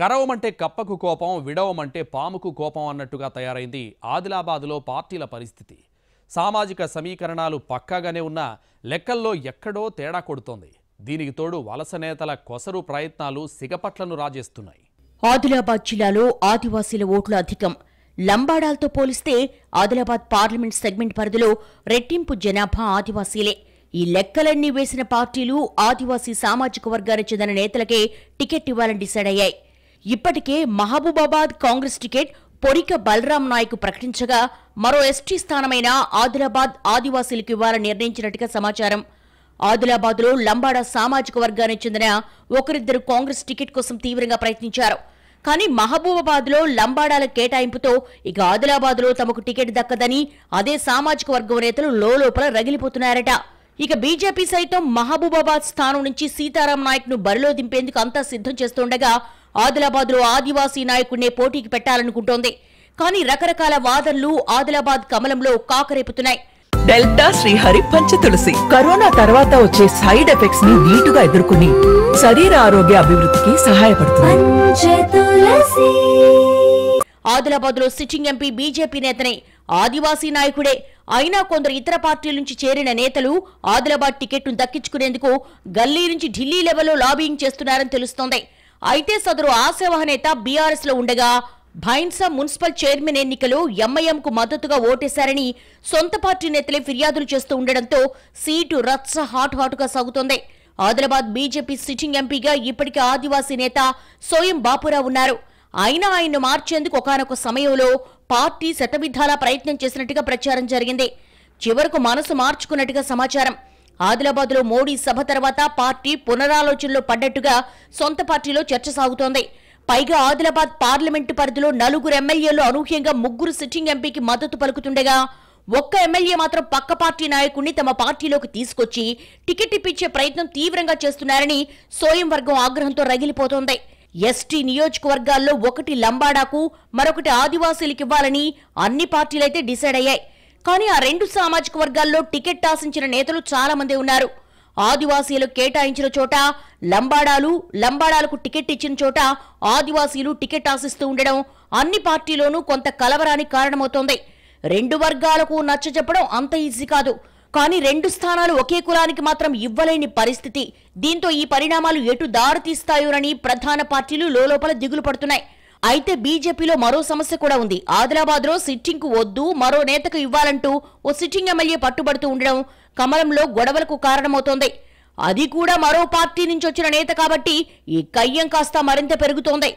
కరవమంటే కప్పకు కోపం విడవమంటే పాముకు కోపం అన్నట్టుగా తయారైంది ఆదిలాబాద్లో పార్టీల పరిస్థితి సామాజిక సమీకరణాలు పక్కాగానే ఉన్నా లెక్కల్లో ఎక్కడో తేడా కొడుతోంది దీనికి తోడు వలస నేతల కొసరు ప్రయత్నాలు సిగపట్లను రాజేస్తున్నాయి ఆదిలాబాద్ జిల్లాలో ఆదివాసీల ఓట్లు అధికం లంబాడాలతో పోలిస్తే ఆదిలాబాద్ పార్లమెంట్ సెగ్మెంట్ పరిధిలో రెట్టింపు జనాభా ఆదివాసీలే ఈ లెక్కలన్నీ వేసిన పార్టీలు ఆదివాసీ సామాజిక వర్గానికి చెందిన నేతలకే టికెట్ ఇవ్వాలని డిసైడ్ అయ్యాయి ఇప్పటికే మహబూబాబాద్ కాంగ్రెస్ టికెట్ పొరిక బలరాం నాయక్ ప్రకటించగా మరో ఎస్టీ స్థానమైన ఆదిలాబాద్ ఆదివాసీలకు ఇవ్వాలని నిర్ణయించినట్టుగా సమాచారం ఆదిలాబాద్లో లంబాడ సామాజిక వర్గానికి చెందిన ఒకరిద్దరు కాంగ్రెస్ టికెట్ కోసం తీవ్రంగా ప్రయత్నించారు కానీ మహబూబాబాద్లో లంబాడాల కేటాయింపుతో ఇక ఆదిలాబాద్లో తమకు టికెట్ దక్కదని అదే సామాజిక వర్గం నేతలు లోపల రగిలిపోతున్నారట ఇక బీజేపీ సైతం మహబూబాబాద్ స్థానం నుంచి సీతారాం నాయక్ ను బరిలో దింపేందుకు అంతా సిద్ధం చేస్తుండగా ఆదిలాబాద్ లో ఆదివాసీ నాయకుడినే పోటీకి పెట్టాలనుకుంటోంది కానీ రకరకాల వాదనలు ఆదిలాబాద్ కమలంలో కాకరేపుతున్నాయి డెల్టా శ్రీహరి పంచ తులసి కరోనా తర్వాత వచ్చే సైడ్ ఎఫెక్ట్స్ ని నీటుగా ఎదుర్కొని శరీర ఆరోగ్య అభివృద్ధికి సహాయపడుతుంది ఆదిలాబాద్ లో సిట్టింగ్ ఎంపీ బీజేపీ నేతనే ఆదివాసీ నాయకుడే అయినా కొందరు ఇతర పార్టీల నుంచి చేరిన నేతలు ఆదిలాబాద్ టికెట్ను దక్కించుకునేందుకు గల్లీ నుంచి ఢిల్లీ లెవెల్లో లాబింగ్ చేస్తున్నారని తెలుస్తోంది అయితే సదరు ఆశావహ నేత బీఆర్ఎస్లో ఉండగా భైన్సా మున్సిపల్ చైర్మన్ ఎన్నికలు ఎంఐఎంకు మద్దతుగా ఓటేశారని సొంత పార్టీ నేతలే ఫిర్యాదులు చేస్తూ ఉండడంతో సీటు రత్స హాట్ హాట్గా సాగుతోంది ఆదిలాబాద్ బీజేపీ సిట్టింగ్ ఎంపీగా ఇప్పటికే ఆదివాసీ నేత సోయం బాపురా ఉన్నారు అయినా ఆయన్ను మార్చేందుకు ఒకనొక సమయంలో పార్టీ శతవిధాలా ప్రయత్నం చేసినట్టుగా ప్రచారం జరిగింది చివరకు మనసు మార్చుకున్నట్టుగా సమాచారం ఆదిలాబాద్లో మోడీ సభ తర్వాత పార్టీ పునరాలోచనలో పడ్డట్టుగా సొంత పార్టీలో చర్చ సాగుతోంది పైగా ఆదిలాబాద్ పార్లమెంటు పరిధిలో నలుగురు ఎమ్మెల్యేలు అనూహ్యంగా ముగ్గురు సిట్టింగ్ ఎంపీకి మద్దతు పలుకుతుండగా ఒక్క ఎమ్మెల్యే మాత్రం పక్క పార్టీ నాయకుడిని తమ పార్టీలోకి తీసుకొచ్చి టికెట్ ఇప్పించే ప్రయత్నం తీవ్రంగా చేస్తున్నారని వర్గం ఆగ్రహంతో రగిలిపోతోంది ఎస్టీ నియోజకవర్గాల్లో ఒకటి లంబాడాకు మరొకటి ఆదివాసీలకు ఇవ్వాలని అన్ని పార్టీలైతే డిసైడ్ అయ్యాయి కానీ ఆ రెండు సామాజిక వర్గాల్లో టికెట్ ఆశించిన నేతలు చాలా మంది ఉన్నారు ఆదివాసీలు కేటాయించిన చోట లంబాడాలు లంబాడాలకు టికెట్ ఇచ్చిన చోట ఆదివాసీలు టికెట్ ఆశిస్తూ ఉండడం అన్ని పార్టీలోనూ కొంత కలవరానికి కారణమవుతోంది రెండు వర్గాలకు నచ్చజెప్పడం అంత ఈజీ కాదు కానీ రెండు స్థానాలు ఒకే కులానికి మాత్రం ఇవ్వలేని పరిస్థితి దీంతో ఈ పరిణామాలు ఎటు దారితీస్తాయోనని ప్రధాన పార్టీలు లోపల దిగులు పడుతున్నాయి అయితే బీజేపీలో మరో సమస్య కూడా ఉంది ఆదిలాబాద్ లో సిట్టింగ్కు వద్దు మరో నేతకు ఇవ్వాలంటూ ఓ సిట్టింగ్ ఎమ్మెల్యే పట్టుబడుతూ ఉండడం కమలంలో గొడవలకు కారణమవుతోంది అది కూడా మరో పార్టీ నుంచి వచ్చిన నేత కాబట్టి ఈ కయ్యం కాస్త మరింత పెరుగుతోంది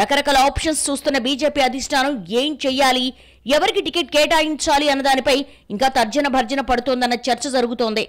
రకరకాల ఆప్షన్స్ చూస్తున్న బీజేపీ అధిష్టానం ఏం చెయ్యాలి ఎవరికి టికెట్ కేటాయించాలి అన్నదానిపై ఇంకా తర్జన భర్జన పడుతోందన్న చర్చ జరుగుతోంది